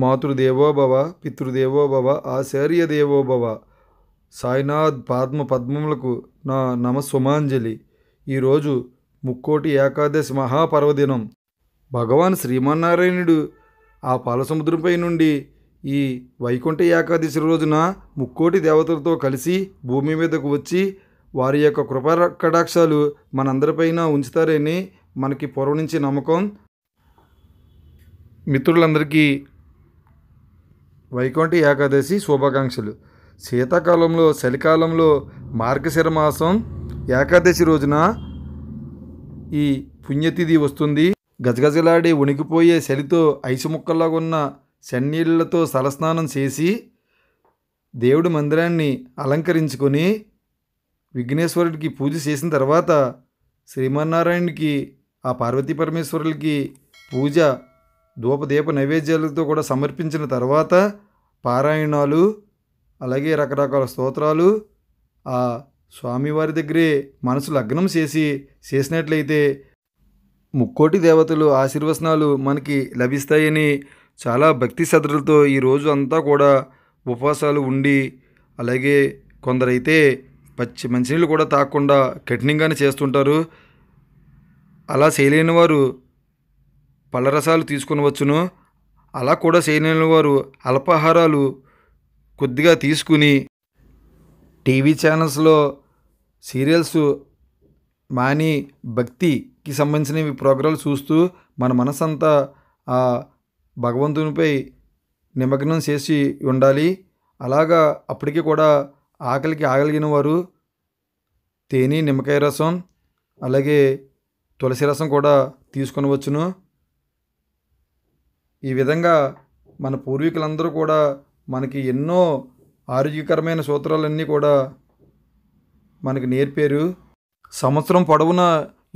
మాతృదేవోభవ పితృదేవోభవ ఆచార్యదేవోభవ సాయినాథ్ పద్మ పద్మములకు నా నమస్సుమాంజలి ఈరోజు ముక్కోటి ఏకాదశి మహాపర్వదినం భగవాన్ శ్రీమన్నారాయణుడు ఆ పాలసముద్రంపై నుండి ఈ వైకుంఠ ఏకాదశి రోజున ముక్కోటి దేవతలతో కలిసి భూమి మీదకు వచ్చి వారి యొక్క కృప కటాక్షాలు మనందరిపైన ఉంచుతారని మనకి పూర్వం నుంచి నమ్మకం మిత్రులందరికీ వైకుంఠ ఏకాదశి శుభాకాంక్షలు శీతాకాలంలో చలికాలంలో మార్గశిర మాసం ఏకాదశి రోజున ఈ పుణ్యతిథి వస్తుంది గజగజలాడి ఉనికిపోయే చలితో ఐసు ముక్కల్లాగా ఉన్న సన్నీళ్లతో తలస్నానం చేసి దేవుడి మందిరాన్ని అలంకరించుకొని విఘ్నేశ్వరుడికి పూజ చేసిన తర్వాత శ్రీమన్నారాయణకి ఆ పార్వతీ పరమేశ్వరులకి పూజ ధూపదీప నైవేద్యాలతో కూడా సమర్పించిన తర్వాత పారాయణాలు అలాగే రకరకాల స్తోత్రాలు ఆ స్వామివారి దగ్గరే మనసు లగ్నం చేసి చేసినట్లయితే ముక్కోటి దేవతలు ఆశీర్వచనాలు మనకి లభిస్తాయని చాలా భక్తి శ్రద్ధలతో ఈరోజు అంతా కూడా ఉపవాసాలు ఉండి అలాగే కొందరైతే పచ్చి మంచినీళ్ళు కూడా తాకుండా కఠినంగానే చేస్తుంటారు అలా చేయలేని వారు పళ్ళరసాలు తీసుకునవచ్చును అలా కూడా చేయలేని వారు అల్పాహారాలు కొద్దిగా తీసుకుని టీవీ ఛానల్స్లో సీరియల్స్ మాని భక్తికి సంబంధించినవి ప్రోగ్రాలు చూస్తూ మన మనసంతా ఆ భగవంతునిపై నిమగ్నం చేసి ఉండాలి అలాగా అప్పటికి కూడా ఆకలికి ఆగలిగిన వారు తేనె నిమ్మకాయ రసం అలాగే తులసి రసం కూడా తీసుకొనవచ్చును ఈ విధంగా మన పూర్వీకులందరూ కూడా మనకి ఎన్నో ఆరోగ్యకరమైన సూత్రాలన్నీ కూడా మనకి నేర్పారు సంవత్సరం పొడవునా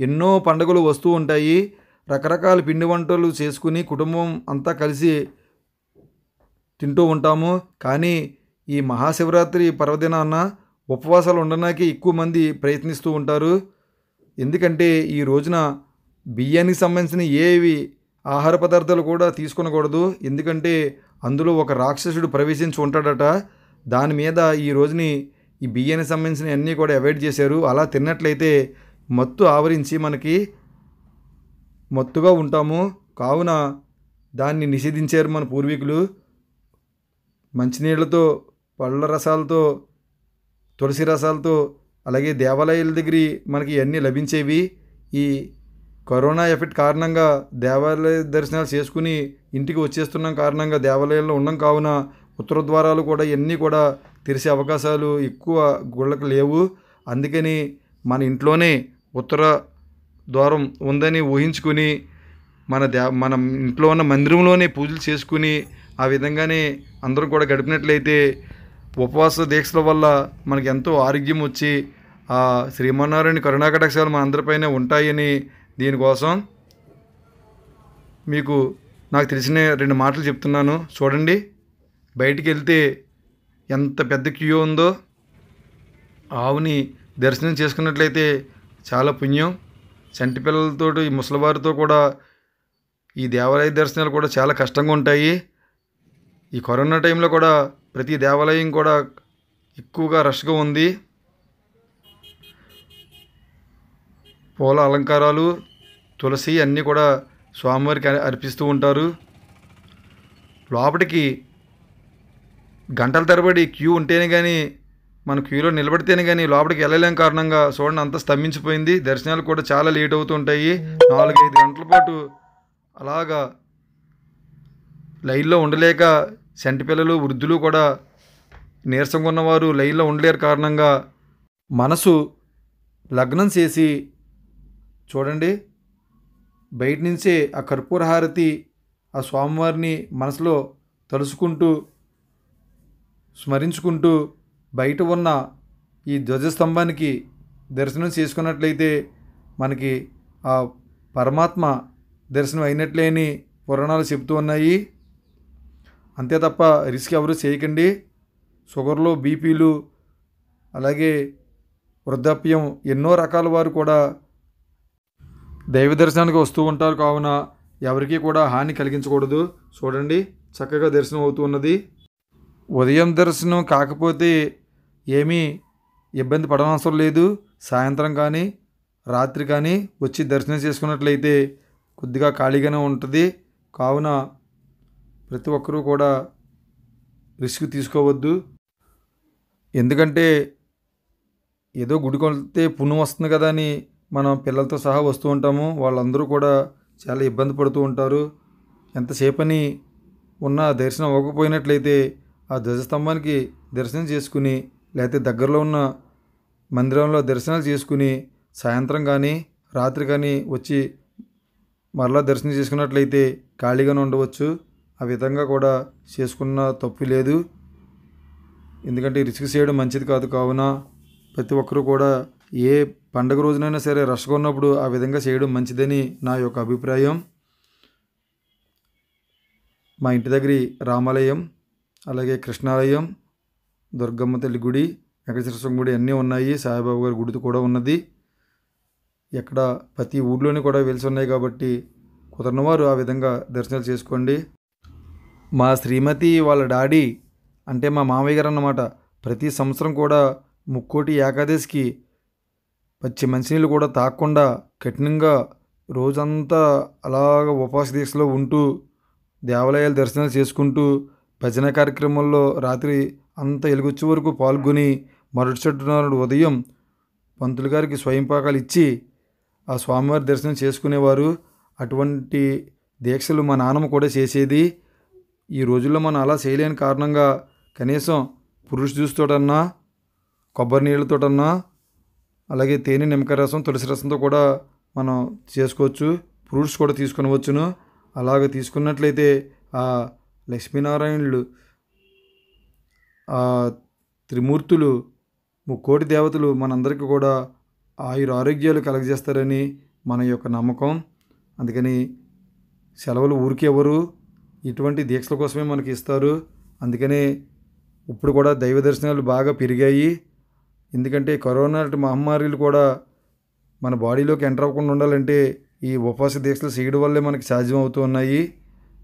ఎన్నో పండుగలు వస్తూ ఉంటాయి రకరకాల పిండి వంటలు చేసుకుని కుటుంబం అంతా కలిసి తింటూ ఉంటాము కానీ ఈ మహాశివరాత్రి పర్వదినాన్న ఉపవాసాలు ఉండడానికి ఎక్కువ మంది ప్రయత్నిస్తూ ఉంటారు ఎందుకంటే ఈ రోజున బియ్యానికి సంబంధించిన ఏవి ఆహార పదార్థాలు కూడా తీసుకునకూడదు ఎందుకంటే అందులో ఒక రాక్షసుడు ప్రవేశించి ఉంటాడట దాని మీద ఈ రోజుని ఈ బియ్యానికి సంబంధించిన అన్నీ కూడా అవాయిడ్ చేశారు అలా తిన్నట్లయితే మత్తు ఆవరించి మనకి మత్తుగా ఉంటాము కావున దాన్ని నిషేధించారు మన పూర్వీకులు మంచినీళ్ళతో పళ్ళ రసాలతో తులసి రసాలతో అలాగే దేవాలయాల దగ్గర మనకి అన్నీ లభించేవి ఈ కరోనా ఎఫెక్ట్ కారణంగా దేవాలయ దర్శనాలు చేసుకుని ఇంటికి వచ్చేస్తున్నాం కారణంగా దేవాలయంలో ఉన్నాం కావున ఉత్తర ద్వారాలు కూడా ఇవన్నీ కూడా తెరిసే అవకాశాలు ఎక్కువ గుళ్ళకు లేవు అందుకని మన ఇంట్లోనే ఉత్తర ద్వారం ఉందని ఊహించుకుని మన దే మన ఇంట్లో ఉన్న మందిరంలోనే పూజలు చేసుకుని ఆ విధంగానే అందరూ కూడా గడిపినట్లయితే ఉపవాస దీక్షల వల్ల మనకి ఎంతో ఆరోగ్యం వచ్చి ఆ శ్రీమన్నారాయణ కరుణాకటాక్షాలు మన అందరిపైనే ఉంటాయని దీనికోసం మీకు నాకు తెలిసిన రెండు మాటలు చెప్తున్నాను చూడండి బయటికి వెళ్తే ఎంత పెద్ద క్యూ ఉందో ఆవుని దర్శనం చేసుకున్నట్లయితే చాలా పుణ్యం చంటి పిల్లలతో ఈ ముసలివారితో కూడా ఈ దేవాలయ దర్శనాలు కూడా చాలా కష్టంగా ఉంటాయి ఈ కరోనా టైంలో కూడా ప్రతి దేవాలయం కూడా ఎక్కువగా రష్గా ఉంది పూల అలంకారాలు తులసి అన్నీ కూడా స్వామివారికి అర్పిస్తూ ఉంటారు లోపలికి గంటల తరబడి క్యూ ఉంటేనే కానీ మన క్యూలో నిలబడితేనే కానీ లోపలికి వెళ్ళలేం కారణంగా చూడండి అంతా స్తంభించిపోయింది దర్శనాలు కూడా చాలా లేట్ అవుతుంటాయి నాలుగైదు గంటల పాటు అలాగా లైన్లో ఉండలేక సెంటి పిల్లలు వృద్ధులు కూడా నీరసంగా ఉన్నవారు లైన్లో ఉండలేరు కారణంగా మనసు లగ్నం చేసి చూడండి బయట నుంచే ఆ కర్పూర హారతి ఆ స్వామివారిని మనసులో తలుసుకుంటూ స్మరించుకుంటూ బయట ఉన్న ఈ ధ్వజస్తంభానికి దర్శనం చేసుకున్నట్లయితే మనకి ఆ పరమాత్మ దర్శనం అయినట్లే అని పురాణాలు చెబుతూ ఉన్నాయి అంతే తప్ప రిస్క్ ఎవరు చేయకండి షుగర్లు బీపీలు అలాగే వృద్ధాప్యం ఎన్నో రకాల వారు కూడా దైవ దర్శనానికి వస్తూ ఉంటారు కావున ఎవరికీ కూడా హాని కలిగించకూడదు చూడండి చక్కగా దర్శనం అవుతూ ఉన్నది ఉదయం దర్శనం కాకపోతే ఏమీ ఇబ్బంది పడనవసరం లేదు సాయంత్రం కానీ రాత్రి కానీ వచ్చి దర్శనం చేసుకున్నట్లయితే కొద్దిగా ఖాళీగానే ఉంటుంది కావున ప్రతి ఒక్కరూ కూడా రిస్క్ తీసుకోవద్దు ఎందుకంటే ఏదో గుడి కొలితే పుణ్యం వస్తుంది కదా అని మనం పిల్లలతో సహా వస్తూ ఉంటాము వాళ్ళందరూ కూడా చాలా ఇబ్బంది పడుతూ ఉంటారు ఎంతసేపని ఉన్న దర్శనం అవ్వకపోయినట్లయితే ఆ ధ్వజస్తంభానికి దర్శనం చేసుకుని లేకపోతే దగ్గరలో ఉన్న మందిరంలో దర్శనాలు చేసుకుని సాయంత్రం కానీ రాత్రి కానీ వచ్చి మరలా దర్శనం చేసుకున్నట్లయితే ఖాళీగానే ఉండవచ్చు ఆ విధంగా కూడా చేసుకున్న తప్పు లేదు ఎందుకంటే రిస్క్ చేయడం మంచిది కాదు కావున ప్రతి ఒక్కరూ కూడా ఏ పండగ రోజునైనా సరే రష్గా ఉన్నప్పుడు ఆ విధంగా చేయడం మంచిదని నా యొక్క అభిప్రాయం మా ఇంటి దగ్గర రామాలయం అలాగే కృష్ణాలయం దుర్గమ్మ తల్లి గుడి వెంకటేశ్వర గుడి అన్నీ ఉన్నాయి సాయిబాబు గారి గుడి కూడా ఉన్నది ఎక్కడ ప్రతి ఊర్లోనే కూడా వెలిసి ఉన్నాయి కాబట్టి కుదరనవారు ఆ విధంగా దర్శనాలు చేసుకోండి మా శ్రీమతి వాళ్ళ డాడీ అంటే మా మామయ్య గారు అన్నమాట ప్రతి సంవత్సరం కూడా ముక్కోటి ఏకాదశికి పచ్చి మంచినీళ్ళు కూడా తాగకుండా కఠినంగా రోజంతా అలాగ ఉపవాస దీక్షలో ఉంటూ దేవాలయాలు దర్శనాలు చేసుకుంటూ భజన కార్యక్రమంలో రాత్రి అంత ఎలుగొచ్చే వరకు పాల్గొని మరుసటి నాడు ఉదయం పంతులు గారికి స్వయం పాకాలు ఇచ్చి ఆ స్వామివారి దర్శనం చేసుకునేవారు అటువంటి దీక్షలు మా నాన్నమ్మ కూడా చేసేది ఈ రోజుల్లో మనం అలా చేయలేని కారణంగా కనీసం పురుషు జ్యూస్తోటన్నా కొబ్బరి నీళ్ళతోటన్నా అలాగే తేనె నిమ్మకాయ రసం తులసి రసంతో కూడా మనం చేసుకోవచ్చు ఫ్రూట్స్ కూడా వచ్చును అలాగ తీసుకున్నట్లయితే ఆ లక్ష్మీనారాయణులు ఆ త్రిమూర్తులు ముక్కోటి దేవతలు మనందరికీ కూడా ఆయుర ఆరోగ్యాలు కలగజేస్తారని మన యొక్క నమ్మకం అందుకని సెలవులు ఊరికెవరు ఎవరు ఇటువంటి దీక్షల కోసమే మనకి ఇస్తారు అందుకనే ఇప్పుడు కూడా దైవ దర్శనాలు బాగా పెరిగాయి ఎందుకంటే కరోనా లాంటి మహమ్మారీలు కూడా మన బాడీలోకి ఎంటర్ అవ్వకుండా ఉండాలంటే ఈ ఉపవాస దీక్షలు చేయడం వల్లే మనకి సాధ్యం అవుతూ ఉన్నాయి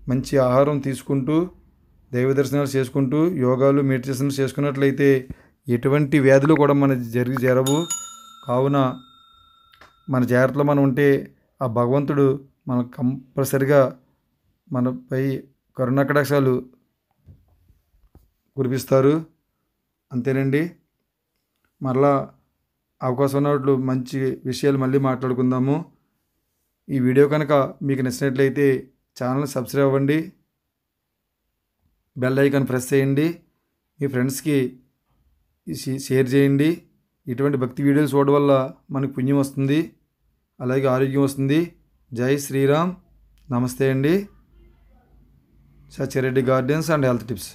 మంచి ఆహారం తీసుకుంటూ దైవ దర్శనాలు చేసుకుంటూ యోగాలు మెడిటేషన్స్ చేసుకున్నట్లయితే ఎటువంటి వ్యాధులు కూడా మన జరిగి జరవు కావున మన జాగ్రత్తలో మనం ఉంటే ఆ భగవంతుడు మన కంపల్సరిగా మనపై కరుణాకటాక్షాలు కురిపిస్తారు అంతేనండి మరలా అవకాశం ఉన్నట్లు మంచి విషయాలు మళ్ళీ మాట్లాడుకుందాము ఈ వీడియో కనుక మీకు నచ్చినట్లయితే ఛానల్ సబ్స్క్రైబ్ అవ్వండి బెల్ ఐకాన్ ప్రెస్ చేయండి మీ ఫ్రెండ్స్కి షేర్ చేయండి ఇటువంటి భక్తి వీడియోలు చూడడం వల్ల మనకు పుణ్యం వస్తుంది అలాగే ఆరోగ్యం వస్తుంది జై శ్రీరామ్ నమస్తే అండి Sachireddy gardens and health tips